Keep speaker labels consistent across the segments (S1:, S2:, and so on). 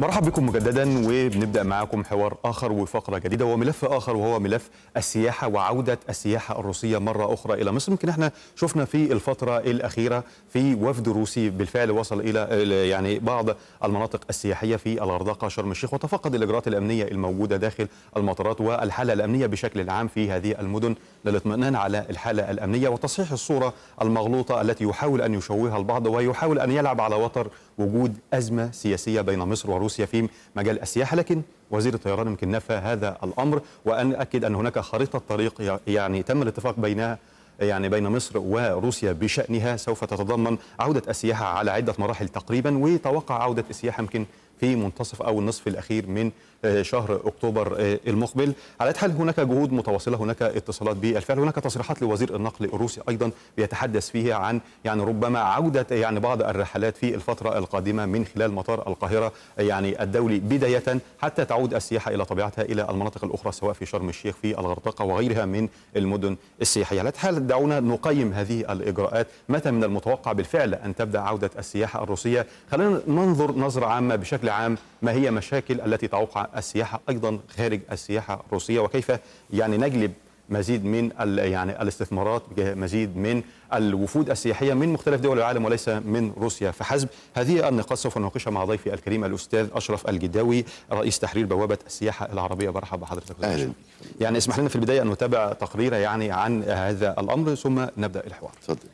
S1: مرحبا بكم مجددا وبنبدا معاكم حوار اخر وفقره جديده وملف اخر وهو ملف السياحه وعوده السياحه الروسيه مره اخرى الى مصر يمكن احنا شفنا في الفتره الاخيره في وفد روسي بالفعل وصل الى يعني بعض المناطق السياحيه في الغردقه شرم الشيخ وتفقد الاجراءات الامنيه الموجوده داخل المطارات والحاله الامنيه بشكل عام في هذه المدن للاطمئنان على الحاله الامنيه وتصحيح الصوره المغلوطه التي يحاول ان يشوهها البعض ويحاول ان يلعب على وتر وجود ازمه سياسيه بين مصر وروسيا روسيا في مجال السياحة لكن وزير الطيران يمكن نفى هذا الأمر وأن أكد أن هناك خريطة طريق يعني تم الاتفاق بينها يعني بين مصر وروسيا بشأنها سوف تتضمن عودة السياحة على عدة مراحل تقريبا وتوقع عودة السياحة يمكن في منتصف أو النصف الأخير من آه، شهر أكتوبر آه، المقبل على حال هناك جهود متواصلة هناك اتصالات بالفعل هناك تصريحات لوزير النقل الروسي أيضا بيتحدث فيها عن يعني ربما عودة آه، يعني بعض الرحلات في الفترة القادمة من خلال مطار القاهرة يعني الدولي بداية حتى تعود السياحة إلى طبيعتها إلى المناطق الأخرى سواء في شرم الشيخ في الغردقة وغيرها من المدن السياحية على حال دعونا نقيم هذه الإجراءات متى من المتوقع بالفعل أن تبدأ عودة السياحة الروسية خلينا ننظر نظرة عامة بشكل بشكل عام ما هي مشاكل التي توقع السياحة أيضا خارج السياحة الروسية وكيف يعني نجلب مزيد من يعني الاستثمارات مزيد من الوفود السياحيه من مختلف دول العالم وليس من روسيا فحسب هذه النقاط سوف نناقشها مع ضيفي الكريم الاستاذ اشرف الجداوي رئيس تحرير بوابه السياحه العربيه برحب بحضرتك اهلا يعني اسمح لنا في البدايه ان نتابع تقرير يعني عن هذا
S2: الامر ثم نبدا الحوار تفضل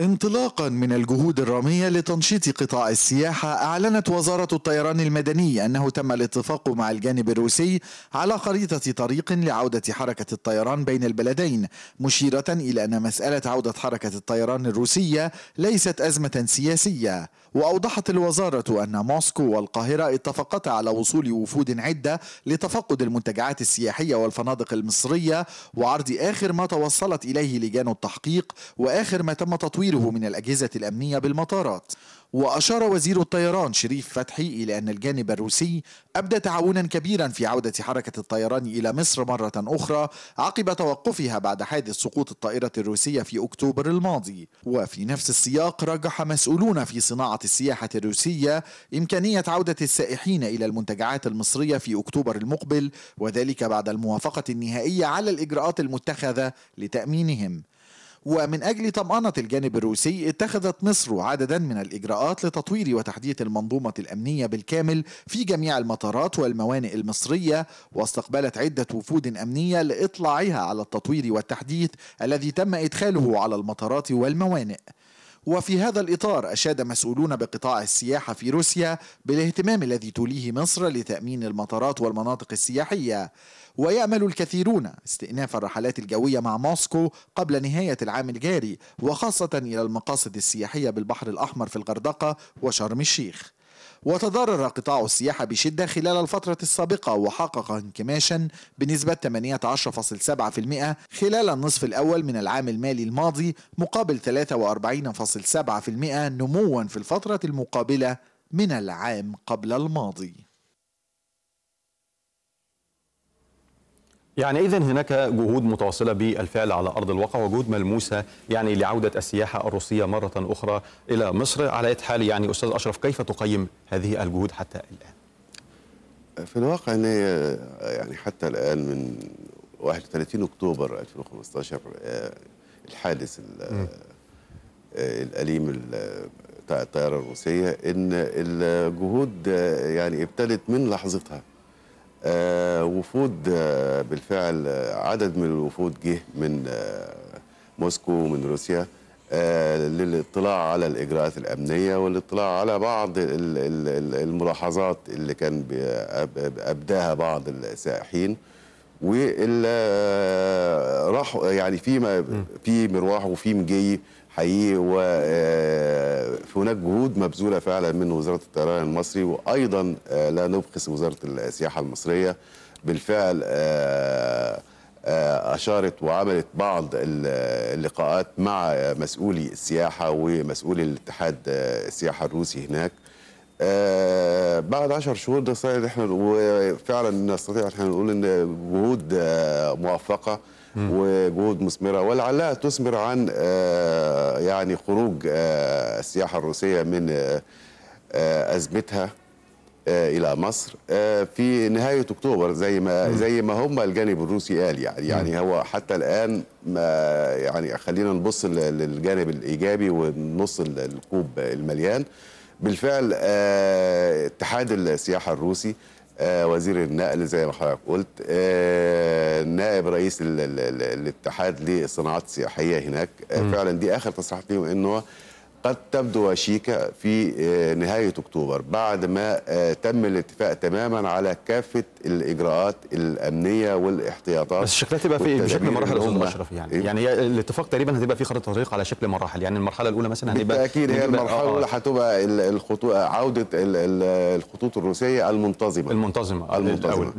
S2: انطلاقا من الجهود الرامية لتنشيط قطاع السياحة أعلنت وزارة الطيران المدني أنه تم الاتفاق مع الجانب الروسي على خريطة طريق لعودة حركة الطيران بين البلدين مشيرة إلى أن مسألة عودة حركة الطيران الروسية ليست أزمة سياسية وأوضحت الوزارة أن موسكو والقاهرة اتفقتا على وصول وفود عدة لتفقد المنتجعات السياحية والفنادق المصرية وعرض آخر ما توصلت إليه لجان التحقيق وآخر ما تم تطويره من الأجهزة الأمنية بالمطارات وأشار وزير الطيران شريف فتحي إلى أن الجانب الروسي أبدى تعاونا كبيرا في عودة حركة الطيران إلى مصر مرة أخرى عقب توقفها بعد حادث سقوط الطائرة الروسية في أكتوبر الماضي وفي نفس السياق رجح مسؤولون في صناعة السياحة الروسية إمكانية عودة السائحين إلى المنتجعات المصرية في أكتوبر المقبل وذلك بعد الموافقة النهائية على الإجراءات المتخذة لتأمينهم ومن أجل طمأنة الجانب الروسي اتخذت مصر عددا من الإجراءات لتطوير وتحديث المنظومة الأمنية بالكامل في جميع المطارات والموانئ المصرية واستقبلت عدة وفود أمنية لإطلاعها على التطوير والتحديث الذي تم إدخاله على المطارات والموانئ وفي هذا الإطار أشاد مسؤولون بقطاع السياحة في روسيا بالاهتمام الذي توليه مصر لتأمين المطارات والمناطق السياحية ويأمل الكثيرون استئناف الرحلات الجوية مع موسكو قبل نهاية العام الجاري وخاصة إلى المقاصد السياحية بالبحر الأحمر في الغردقة وشرم الشيخ وتضرر قطاع السياحة بشدة خلال الفترة السابقة وحقق انكماشا بنسبة 18.7% خلال النصف الأول من العام المالي الماضي مقابل 43.7% نموا في الفترة المقابلة من العام قبل الماضي
S1: يعني إذا هناك جهود متواصلة بالفعل على أرض الواقع وجهود ملموسة يعني لعودة السياحة الروسية مرة أخرى إلى مصر على أية حال يعني أستاذ أشرف كيف تقيم هذه
S3: الجهود حتى الآن؟ في الواقع أن يعني حتى الآن من 31 أكتوبر 2015 آه، الحادث آه، الأليم بتاع الطيارة الروسية أن الجهود يعني ابتدت من لحظتها آه، وفود آه، بالفعل عدد من الوفود جه من آه، موسكو ومن روسيا للاطلاع على الاجراءات الامنيه والاطلاع على بعض الملاحظات اللي كان ابداها بعض السائحين وال راحوا يعني في في مروح وفي مجي حقيقي و آه، هناك جهود مبذوله فعلا من وزاره الطيران المصري وايضا آه، لا نبخس وزاره السياحه المصريه بالفعل آه، اشارت وعملت بعض اللقاءات مع مسؤولي السياحه ومسؤولي الاتحاد السياحه الروسي هناك آه بعد 10 شهور ده احنا وفعلا نستطيع احنا نقول ان جهود آه موفقه وجهود مثمره ولعلها تثمر عن آه يعني خروج آه السياحه الروسيه من آه, آه، ازمتها آه، الى مصر آه، في نهايه اكتوبر زي ما زي ما هم الجانب الروسي قال يعني يعني هو حتى الان ما يعني خلينا نبص للجانب الايجابي ونص الكوب المليان بالفعل آه، اتحاد السياحه الروسي آه، وزير النقل زي ما حضرتك قلت آه، نائب رئيس الاتحاد للصناعات السياحيه هناك فعلا دي اخر تصريحات ليهم انه قد تبدو وشيكه في آه، نهاية أكتوبر بعد ما آه، تم الاتفاق تماما على كافة الإجراءات الأمنية والاحتياطات بس شكلها تبقى في بشكل مراحل أستاذ أشرف يعني إيه؟ يعني
S1: الاتفاق تقريبا هتبقى في خريطة طريق على شكل مراحل يعني المرحلة الأولى مثلا هتبقى بالتأكيد هي المرحلة آه، الأولى
S3: هتبقى الخطوط عودة الخطوط الروسية المنتظمة المنتظمة المنتظمة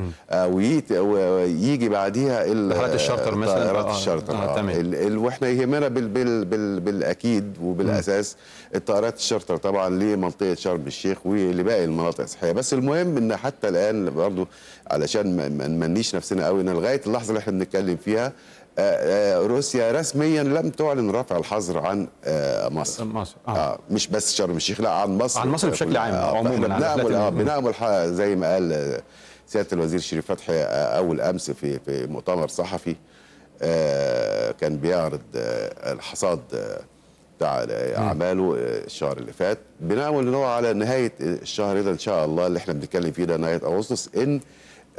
S3: ويجي بعديها طائرات الشارتر مثلا طائرات الشارتر آه. آه. آه. واحنا يهمنا بالأكيد وبالأساس الطائرات الشرطر طبعا لمنطقه شرم الشيخ ولباقي المناطق الصحيه بس المهم ان حتى الان برضه علشان ما نمنيش نفسنا قوي ان لغايه اللحظه اللي احنا بنتكلم فيها آه، آه، روسيا رسميا لم تعلن رفع الحظر عن آه، مصر مصر آه. آه مش بس شرم الشيخ لا عن مصر عن مصر بشكل عام آه عموما آه. بنعمل زي ما قال سياده الوزير شريف فتحي اول امس في في مؤتمر صحفي كان بيعرض الحصاد بتاع اعماله الشهر اللي فات بنعمل ان هو على نهايه الشهر ده ان شاء الله اللي احنا بنتكلم فيه ده نهايه اغسطس ان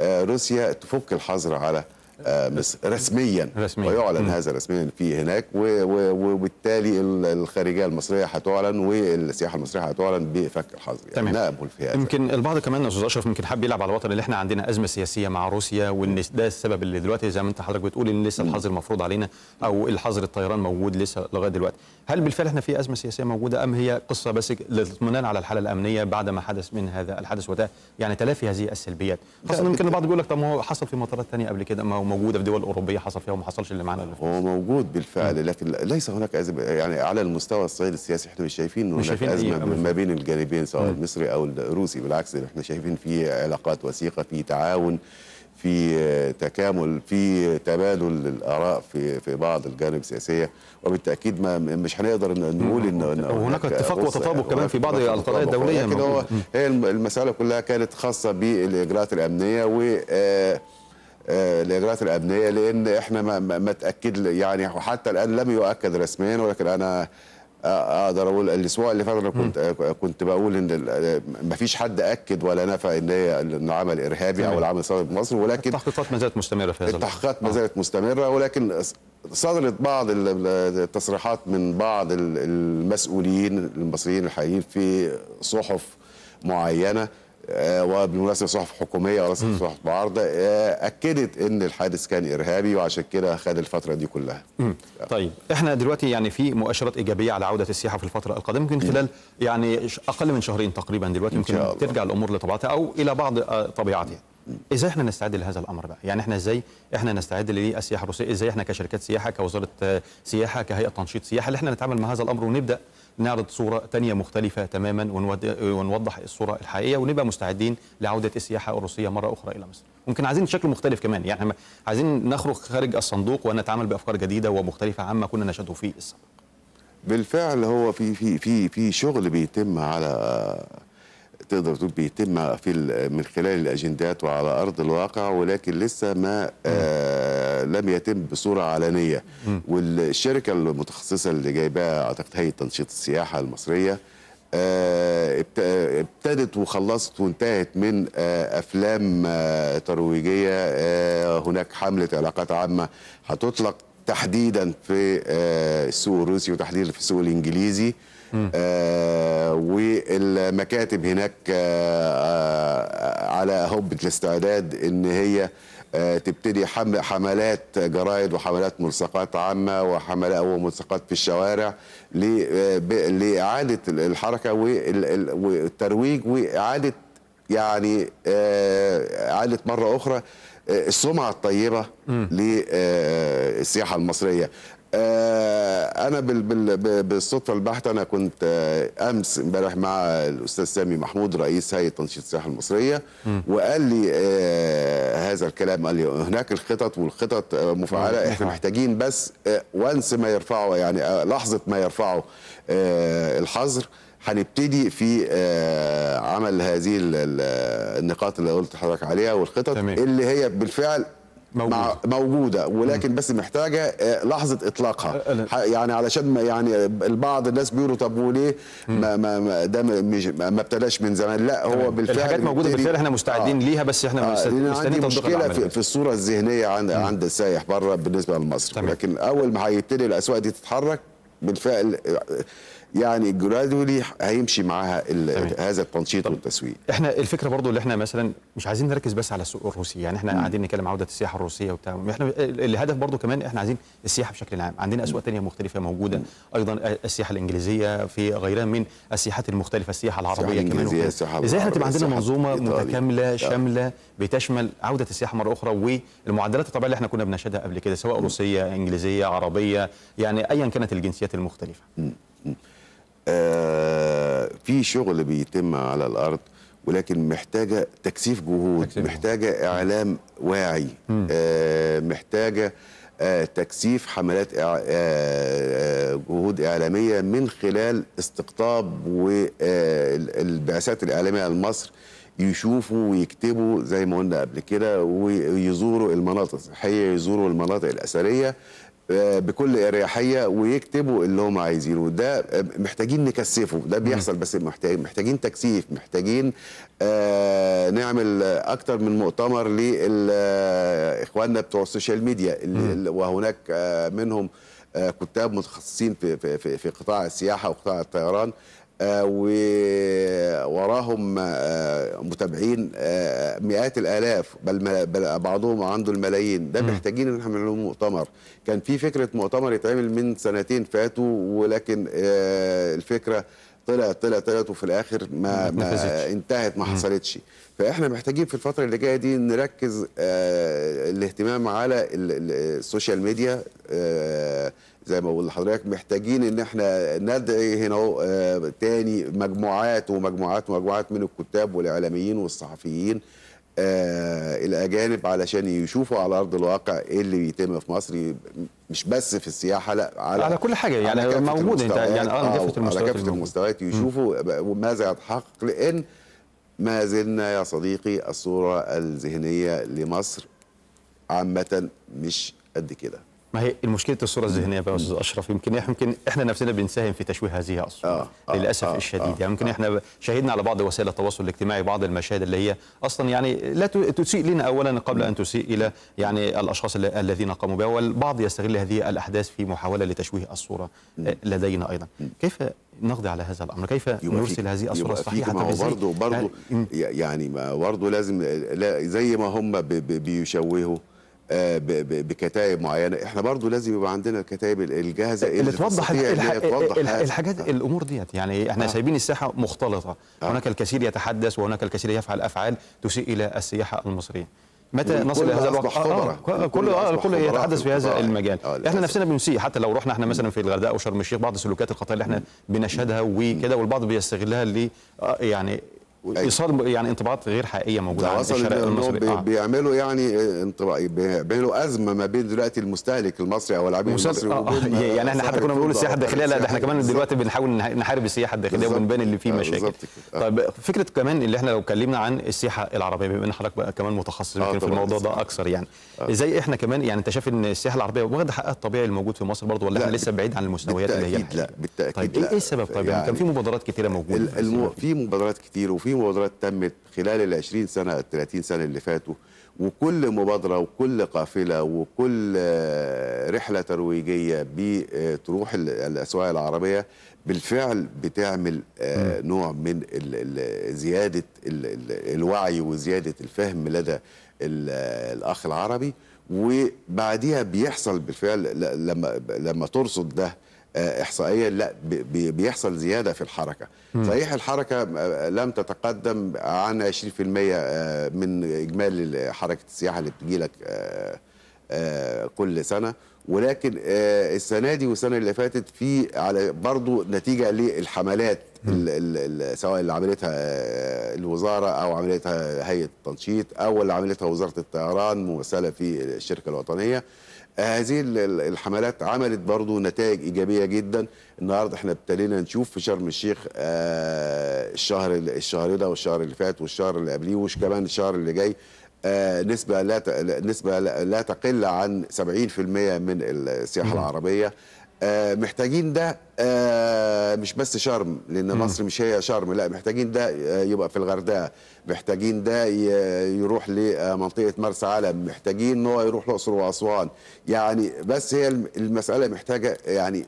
S3: آه، روسيا تفك الحظر على آه، رسميا رسميا ويعلن هذا رسميا في هناك وبالتالي الخارجيه المصريه هتعلن والسياحه المصريه هتعلن بفك الحظر يعني تمام
S1: يمكن البعض كمان يا استاذ اشرف يمكن حاب يلعب على الوطن اللي احنا عندنا ازمه سياسيه مع روسيا وان ده السبب اللي دلوقتي زي ما انت حضرتك بتقول ان لسه الحظر مفروض علينا او الحظر الطيران موجود لسه لغايه دلوقتي هل بالفعل احنا في ازمه سياسيه موجوده ام هي قصه بس للاطمئنان على الحاله الامنيه بعد ما حدث من هذا الحدث وده يعني تلافي هذه السلبيات خاصه يمكن البعض بيقول لك طب ما هو حصل في مطارات ثانيه قبل كده ما هو موجوده في دول اوروبيه
S3: حصل فيها وما حصلش اللي معانا هو موجود بالفعل لكن ليس هناك ازمه يعني على المستوى الصعيد السياسي احنا مش شايفين انه هناك شايفين ازمه ما بين الجانبين سواء المصري او الروسي بالعكس احنا شايفين في علاقات وثيقه في تعاون في تكامل في تبادل الاراء في في بعض الجانب السياسيه وبالتاكيد ما مش هنقدر نقول ان هناك اتفاق وتطابق كمان في بعض القضايا الدوليه لكن هو هي المساله كلها كانت خاصه بالاجراءات الامنيه و آه، الاجراءات آه، الامنيه لان احنا ما, ما تاكد يعني حتى الان لم يؤكد رسميا ولكن انا اقدر اقول الاسبوع اللي فات انا كنت كنت بقول ان ما فيش حد اكد ولا نفى ان هي العمل ارهابي او العمل صادر مصر ولكن التحقيقات ما زالت مستمره في هذا التحقيقات ما آه. زالت مستمره ولكن صدرت بعض التصريحات من بعض المسؤولين المصريين الحقيقيين في صحف معينه آه، وبالمناسبه صحف حكوميه ولا صحف معارضه آه، اكدت ان الحادث كان ارهابي وعشان كده خد الفتره دي كلها.
S1: طيب احنا دلوقتي يعني في مؤشرات ايجابيه على عوده السياحه في الفتره القادمه يمكن خلال يعني اقل من شهرين تقريبا دلوقتي يمكن ترجع الامور لطبيعتها او الى بعض آه، طبيعتها. ازاي احنا نستعد لهذا الامر بقى يعني احنا ازاي احنا نستعد للسياحه الروسيه ازاي احنا كشركات سياحه كوزاره سياحه كهيئه تنشيط سياحه اللي احنا نتعامل مع هذا الامر ونبدا نعرض صورة تانية مختلفة تماما ونوضح الصورة الحقيقية ونبقى مستعدين لعودة السياحة الروسية مرة أخرى إلى مصر ممكن عايزين شكل مختلف كمان يعني عايزين نخرج خارج الصندوق ونتعامل بأفكار جديدة ومختلفة عما كنا نشهده في السابق
S3: بالفعل هو في في في في شغل بيتم على تقدر تقول بيتم في من خلال الاجندات وعلى ارض الواقع ولكن لسه ما آه، لم يتم بصوره علنيه والشركه المتخصصه اللي جايباها اعتقد هيئه تنشيط السياحه المصريه آه، آه، ابتدت وخلصت وانتهت من افلام ترويجيه هناك حمله علاقات عامه هتطلق تحديدا في السوق الروسي وتحديدا في السوق الانجليزي آه والمكاتب هناك آه, آه، على هبة الاستعداد ان هي آه تبتدي حم حملات جرايد وحملات ملصقات عامة وحملات وملصقات في الشوارع آه، لإعادة الحركة والترويج وإعادة يعني آه، إعادة مرة أخرى السمعة الطيبة للسياحة المصرية آه، انا بالصدفه البحته انا كنت آه، امس امبارح مع الاستاذ سامي محمود رئيس هيئه تنشيط السياحه المصريه وقال لي آه، هذا الكلام قال لي هناك الخطط والخطط مفعله احنا محتاجين بس وانس ما يرفعوا يعني لحظه ما يرفعوا الحظر هنبتدي في عمل هذه النقاط اللي قلت لحضرتك عليها والخطط تمام. اللي هي بالفعل موجودة. موجودة ولكن بس محتاجة آه، لحظة إطلاقها أه، أه، يعني علشان ما يعني البعض الناس بيقولوا طب وليه ما, ما ده ما ابتداش من زمان لا هو بالفعل الحاجات موجودة بالفعل احنا مستعدين آه ليها بس احنا آه آه عندي مشكلة في, في الصورة الذهنية عند عند السائح بره بالنسبة لمصر لكن أول ما هيبتدي الأسواق دي تتحرك بالفعل يعني جرادولي هيمشي معاها هذا التنشيط والتسويق
S1: احنا الفكره برضو اللي احنا مثلا مش عايزين نركز بس على السوق الروسي يعني احنا قاعدين نتكلم عوده السياحه الروسيه وبتاع احنا الهدف برضو كمان احنا عايزين السياحه بشكل عام عندنا اسواق تانية مختلفه موجوده مم. ايضا السياحه الانجليزيه في غيرها من السياحات المختلفه السياحه العربيه كمان ازاي احنا تبقى عندنا منظومه متكامله آه. شامله بتشمل عوده السياحه مره اخرى والمعدلات الطبيعيه اللي احنا كنا بنشهدها قبل كده سواء روسيه انجليزيه عربيه يعني ايا كانت الجنسيات المختلفه مم.
S3: آه، في شغل بيتم على الارض ولكن محتاجه تكثيف جهود محتاجه اعلام واعي آه محتاجه آه، تكثيف حملات آه، جهود اعلاميه من خلال استقطاب والبعثات الاعلاميه لمصر يشوفوا ويكتبوا زي ما قلنا قبل كده ويزوروا المناطق الصحيه يزوروا المناطق الاثريه آه، بكل اريحيه ويكتبوا اللي هم عايزينه ده محتاجين نكثفه ده بيحصل بس محتاجين تكثيف محتاجين آه، نعمل اكتر من مؤتمر لاخواننا آه، بتوع السوشيال ميديا وهناك منهم كتاب متخصصين في في, في قطاع السياحه وقطاع الطيران آه، ووراهم آه، متابعين آه، مئات الالاف بل, بعضهم عنده الملايين ده محتاجين ان احنا نعمل مؤتمر كان في فكره مؤتمر يتعمل من سنتين فاتوا ولكن الفكره طلعت طلعت طلعت وفي الاخر ما, ما انتهت ما حصلتش فاحنا محتاجين في الفتره اللي جايه دي نركز الاهتمام على السوشيال ميديا زي ما بقول لحضرتك محتاجين ان احنا ندعي هنا آه تاني مجموعات ومجموعات ومجموعات من الكتاب والاعلاميين والصحفيين آه الاجانب علشان يشوفوا على ارض الواقع ايه اللي بيتم في مصر مش بس في السياحه لا على على كل
S1: حاجه يعني موجود انت يعني اه كافه المستويات آه، على كافه
S3: المستويات يشوفوا ماذا يتحقق لان ما زلنا يا صديقي الصوره الذهنيه لمصر عامه مش قد كده
S1: ما هي مشكله الصوره الذهنيه بقى يا استاذ اشرف يمكن يمكن احنا نفسنا بنساهم في تشويه هذه الصورة آه آه للاسف آه الشديد يعني آه يعني يمكن آه احنا شهدنا على بعض وسائل التواصل الاجتماعي بعض المشاهد اللي هي اصلا يعني لا تسيء لنا اولا قبل ان تسيء الى يعني الاشخاص الذين قاموا بها والبعض يستغل هذه الاحداث في محاوله لتشويه الصوره لدينا ايضا كيف نقضي على هذا الامر كيف نرسل هذه الصوره الصحيحه ما هو برضه
S3: برضه يعني, يعني برضه لازم لا زي ما هم بيشوهوا آه، بكتائب معينه احنا برضو لازم يبقى عندنا الكتائب الجاهزه اللي, اللي توضح, الح... اللي توضح الحاجات
S1: آه. الامور ديت يعني احنا آه. سايبين الساحه مختلطه آه. هناك الكثير يتحدث وهناك الكثير يفعل افعال تسيء الى السياحه المصريه متى نصل الى هذا الوقت آه آه كل آه كل يتحدث في هذا المجال آه، احنا نفسنا بنسيء حتى لو رحنا احنا مثلا في الغردقه او شرم الشيخ بعض السلوكات الخطيره اللي احنا بنشهدها وكده والبعض بيستغلها ل آه، يعني ايصال يعني انطباعات غير حقيقيه موجوده على الشرق المصري بي آه.
S3: بيعملوا يعني انطباع بيعملوا ازمه ما بين دلوقتي المستهلك المصري او العميل المصري آه, آه، يعني احنا حتى كنا بنقول السياحه الداخليه لا ده احنا كمان دلوقتي
S1: بنحاول نحارب السياحه الداخليه وبنبان اللي فيه آه، مشاكل طيب فكره كمان اللي احنا لو اتكلمنا عن السياحه العربيه بما ان حضرتك بقى كمان متخصص في الموضوع ده اكثر يعني ازاي احنا كمان يعني انت شايف ان السياحه العربيه واخده حقها الطبيعي الموجود في مصر برضه ولا احنا لسه بعيد عن المستويات اللي هي
S3: لا بالتاكيد طيب ايه السبب طيب يعني يعني كان في
S1: مبادرات كثيره موجوده
S3: في مبادرات كتير وفي في مبادرات تمت خلال ال 20 سنه ال 30 سنه اللي فاتوا وكل مبادره وكل قافله وكل آه، رحله ترويجيه بتروح الاسواق العربيه بالفعل بتعمل آه، نوع من زياده الوعي وزياده الفهم لدى آه، الاخ العربي وبعديها بيحصل بالفعل لما لما ترصد ده آه، احصائيا لا بيحصل زياده في الحركه مم. صحيح الحركه آه، لم تتقدم عن 20% آه، من اجمالي حركه السياحه اللي بتجي لك كل سنه ولكن السنه دي والسنه اللي فاتت في على برضه نتيجه للحملات سواء اللي عملتها الوزاره او عملتها هيئه التنشيط او اللي عملتها وزاره الطيران ممثله في الشركه الوطنيه هذه الحملات عملت برضو نتائج ايجابيه جدا النهارده احنا ابتدينا نشوف في شرم الشيخ آه، الشهر الشهر ده والشهر اللي فات والشهر اللي قبليه كمان الشهر اللي جاي آه، نسبه لا نسبه لا تقل عن 70% من السياحه العربيه آه، محتاجين ده آه، مش بس شرم لان مصر مش هي شرم لا محتاجين ده آه، يبقى في الغردقه محتاجين ده يروح لمنطقه مرسى علم محتاجين ان هو يروح الاقصر واسوان يعني بس هي المساله محتاجه يعني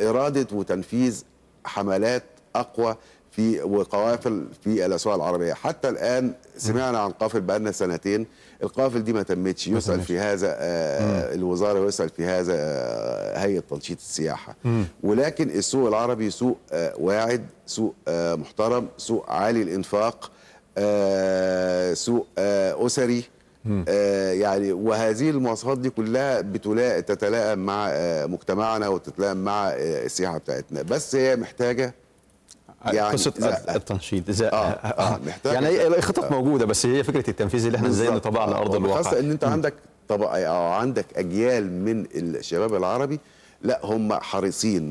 S3: اراده وتنفيذ حملات اقوى في وقوافل في الاسواق العربيه حتى الان سمعنا عن قافل بقى لنا سنتين القافل دي ما تمتش يسال في هذا آه، الوزاره ويسال في هذا آه، هيئه تنشيط السياحه ولكن السوق العربي سوق آه، واعد سوق محترم سوق عالي الانفاق سوق اسري آه يعني وهذه المواصفات دي كلها بتلاقى تتلائم مع آه مجتمعنا وتتلائم مع آه السياحه بتاعتنا بس هي محتاجه يعني قصه آه
S1: التنشيط اذا آه آه محتاج يعني الخطط آه موجوده بس هي فكره التنفيذ اللي احنا ازاي نطبقها على آه، ارض الواقع خاصه ان انت عندك
S3: طب او آه، عندك اجيال من الشباب العربي لا هم حريصين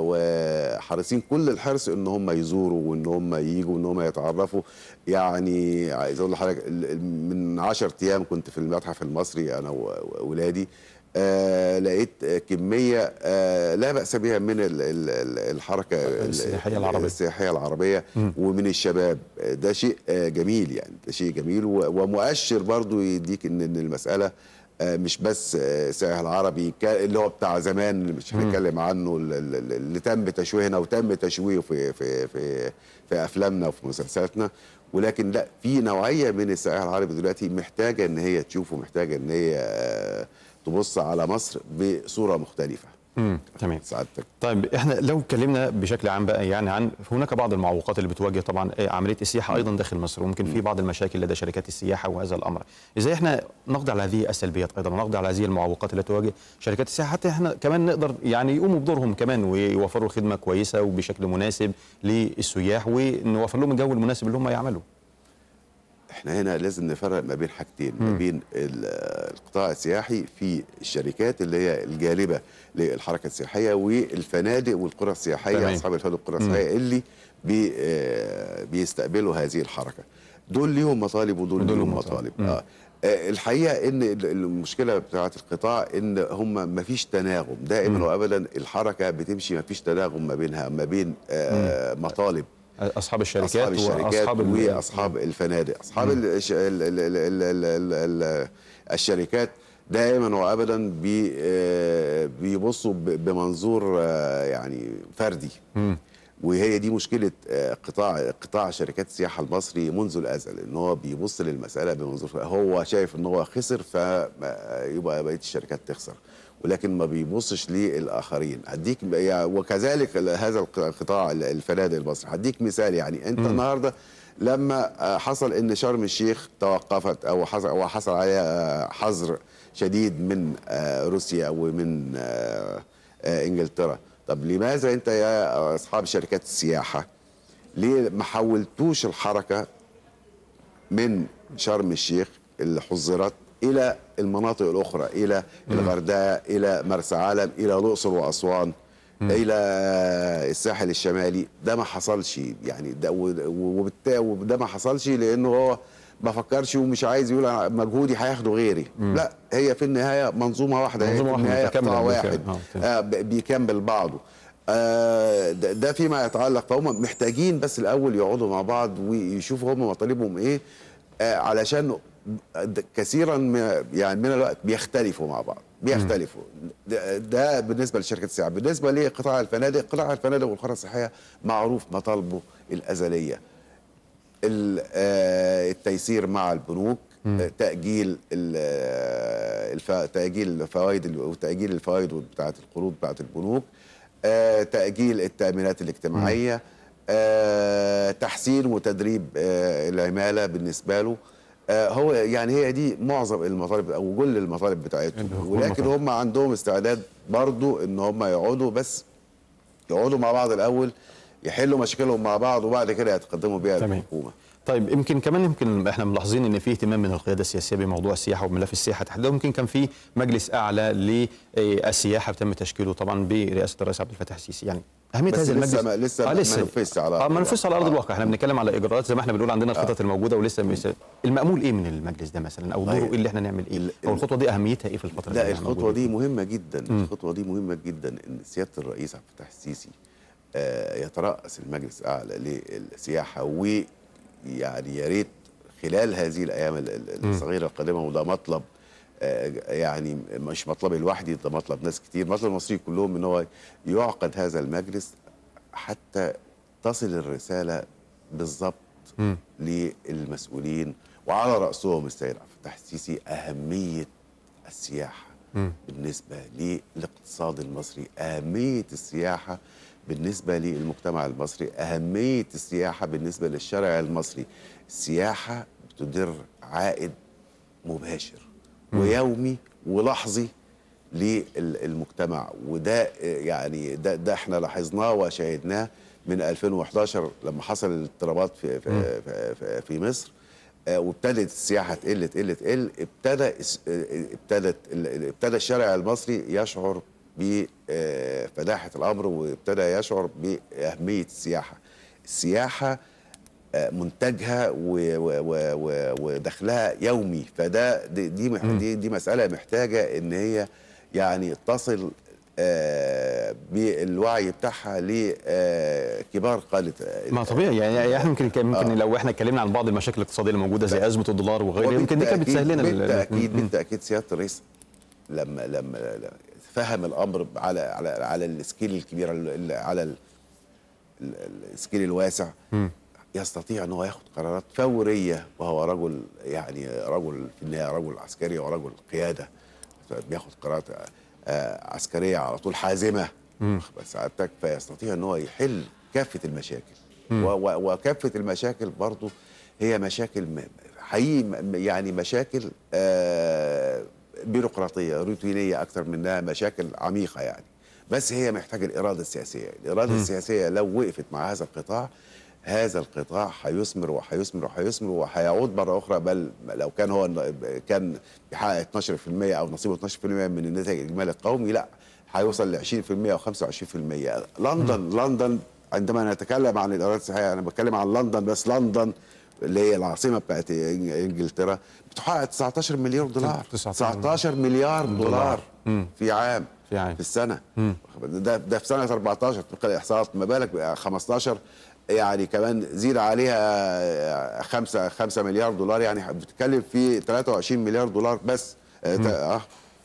S3: وحريصين كل الحرص ان هم يزوروا وان هم ييجوا وان هم يتعرفوا يعني عايز اقول لحضرتك من 10 ايام كنت في المتحف المصري انا واولادي آه، لقيت كميه آه، لا باس بها من الحركه السياحيه العربيه السياحيه العربيه ومن الشباب ده شيء آه، جميل يعني ده شيء جميل ومؤشر برضو يديك ان المساله آه، مش بس آه، سائح العربي اللي هو بتاع زمان اللي مش هنتكلم عنه اللي تم تشويهنا وتم تشويهه في في في في افلامنا وفي مسلسلاتنا ولكن لا في نوعيه من السائح العربي دلوقتي محتاجه ان هي تشوفه محتاجه ان هي آه، تبص على مصر بصوره مختلفه تمام سعادتك طيب
S1: احنا لو اتكلمنا بشكل عام بقى يعني عن هناك بعض المعوقات اللي بتواجه طبعا آه، عمليه السياحه ايضا داخل مصر وممكن في بعض المشاكل لدى شركات السياحه وهذا الامر ازاي احنا نقضي على هذه السلبيات ايضا ونقضي على هذه المعوقات اللي تواجه شركات السياحه حتى احنا كمان نقدر يعني يقوموا بدورهم كمان ويوفروا خدمه كويسه وبشكل مناسب للسياح ونوفر لهم الجو المناسب اللي هم يعملوه
S3: احنا هنا لازم نفرق ما بين حاجتين ما بين القطاع السياحي في الشركات اللي هي الجالبه للحركه السياحيه والفنادق والقرى السياحيه اصحاب الفنادق والقرى السياحيه اللي بي آه، بيستقبلوا هذه الحركه دول ليهم مطالب ودول ليهم مطالب آه. اه الحقيقه ان المشكله بتاعه القطاع ان هم ما فيش تناغم دائما وابدا الحركه بتمشي ما فيش تناغم ما بينها ما بين آه مطالب اصحاب الشركات اصحاب الشركات واصحاب واصحاب الفنادق اصحاب الشركات دائما وابدا بي آه، بيبصوا بمنظور آه، يعني فردي وهي دي مشكله آه، قطاع قطاع شركات السياحه المصري منذ الازل ان هو بيبص للمساله بمنظور هو شايف ان هو خسر فيبقى بقيه الشركات تخسر ولكن ما بيبصش للاخرين اديك وكذلك هذا القطاع الفنادق المصري هديك مثال يعني انت النهارده لما آه، حصل ان شرم الشيخ توقفت او حصل او حصل عليها آه، حظر شديد من آه، روسيا ومن انجلترا طب لماذا انت يا اصحاب شركات السياحه ليه ما حولتوش الحركه من شرم الشيخ اللي حظرت إلى المناطق الأخرى إلى الغرداء إلى مرسى علم إلى الأقصر وأسوان الى الساحل الشمالي ده ما حصلش يعني ده وده ما حصلش لانه هو ما فكرش ومش عايز يقول مجهودي هياخده غيري مم. لا هي في النهايه منظومه واحده منظومه واحده النهاية واحد آه, آه، بيكمل بعضه آه ده, ده فيما يتعلق فهم محتاجين بس الاول يقعدوا مع بعض ويشوفوا هم مطالبهم ايه آه علشان كثيرا يعني من الوقت بيختلفوا مع بعض بيختلفوا ده بالنسبه لشركه السياحه بالنسبه لقطاع الفنادق قطاع الفنادق والقرى الصحيه معروف مطالبه الازليه آه، التيسير مع البنوك آه، تاجيل آه، تاجيل الفوائد وتاجيل الفوائد بتاعه القروض بتاعه البنوك تاجيل التامينات الاجتماعيه تحسين وتدريب العماله بالنسبه له آه، هو يعني هي دي معظم المطالب او كل المطالب بتاعتهم يعني ولكن هم عندهم استعداد برضو ان هم يقعدوا بس يقعدوا مع بعض الاول يحلوا مشاكلهم مع بعض وبعد كده يتقدموا بيها للحكومه
S1: طيب يمكن كمان يمكن احنا ملاحظين ان في اهتمام من القياده السياسيه بموضوع السياحه وملف السياحه تحديدا يمكن كان في مجلس اعلى للسياحه تم تشكيله طبعا برئاسه الرئيس عبد الفتاح السيسي يعني اهميه هذا المجلس لسه ما لسه, آه لسه ما نفذش على اه ما على ارض آه. الواقع احنا بنتكلم على اجراءات زي ما احنا بنقول عندنا الخطط آه. الموجوده ولسه ميسا. المامول ايه من المجلس ده مثلا او دوره طيب. ايه اللي احنا نعمل ايه او الخطوه دي اهميتها ايه في الفتره لا الخطوه دي
S3: مهمه جدا م. الخطوه دي مهمه جدا ان سياده الرئيس عبد الفتاح السيسي آه، يترأس المجلس الاعلى للسياحه ويعني يا ريت خلال هذه الايام الصغيره القادمه وده مطلب آه، يعني مش مطلبي لوحدي ده مطلب ناس كتير مطلب المصريين كلهم ان هو يعقد هذا المجلس حتى تصل الرساله بالظبط للمسؤولين وعلى راسهم السيد عبد الفتاح السيسي اهميه السياحه م. بالنسبه للاقتصاد المصري اهميه السياحه بالنسبه للمجتمع المصري اهميه السياحه بالنسبه للشارع المصري السياحه بتدر عائد مباشر ويومي ولحظي للمجتمع وده يعني ده, ده احنا لاحظناه وشاهدناه من 2011 لما حصل الاضطرابات في في, في, مصر آه، وابتدت السياحه تقل تقل تقل ابتدى آه، ابتدت ابتدى الشارع المصري يشعر بفداحه آه، الامر وابتدى يشعر باهميه السياحه. السياحه منتجها ودخلها يومي فده دي دي, دي مساله محتاجه ان هي يعني تصل آه، بالوعي بتاعها لكبار آه، قاده آه،
S1: ما طبيعي يعني احنا ممكن ممكن لو احنا اتكلمنا عن بعض المشاكل الاقتصاديه الموجوده زي ازمه الدولار وغيره يمكن دي كانت بتسهل لنا بالتاكيد
S3: بالتاكيد سياده الرئيس لما لما فهم الامر على على على السكيل الكبير على السكيل الواسع يستطيع ان هو ياخد قرارات فوريه وهو رجل يعني رجل في النهايه رجل عسكري ورجل قياده بياخد قرارات آه، آه، عسكريه على طول حازمه سعادتك فيستطيع ان هو يحل كافه المشاكل وكافه المشاكل برضه هي مشاكل حقيقي يعني مشاكل آه، بيروقراطيه روتينيه اكثر منها مشاكل عميقه يعني بس هي محتاجه الاراده السياسيه الاراده السياسيه لو وقفت مع هذا القطاع هذا القطاع هيثمر وهيثمر وهيثمر وهيعود مره اخرى بل لو كان هو كان بيحقق 12% او نصيبه 12% من الناتج الاجمالي القومي لا هيوصل ل 20% او 25% لندن لندن عندما نتكلم عن الادارات الصحيه انا بتكلم عن لندن بس لندن اللي هي العاصمه بتاعت انجلترا بتحقق 19 مليار دولار 19 مليار دولار, دولار في عام في عام في السنه مم. ده ده في سنه 14 طبق الاحصاءات ما بالك 15 يعني كمان زيد عليها 5 5 مليار دولار يعني بتتكلم في 23 مليار دولار بس اه, آه،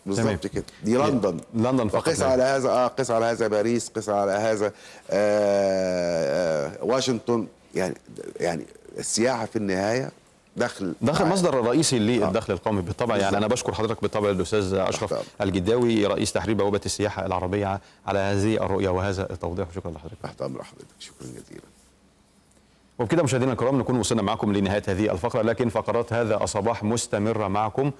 S3: بالظبط كده دي لندن لندن فقط قس يعني. على هذا اه قس على هذا باريس قس على هذا آه آه واشنطن يعني يعني السياحه في النهايه دخل دخل مصدر رئيسي آه. للدخل القومي
S1: بالطبع يعني انا بشكر حضرتك بالطبع الاستاذ اشرف الجداوي رئيس تحرير بوابه السياحه العربيه على هذه الرؤيه وهذا التوضيح شكرا لحضرتك تحت امر حضرتك شكرا جزيلا وبكده مشاهدينا الكرام نكون وصلنا معكم لنهايه هذه الفقره لكن فقرات هذا الصباح مستمره معكم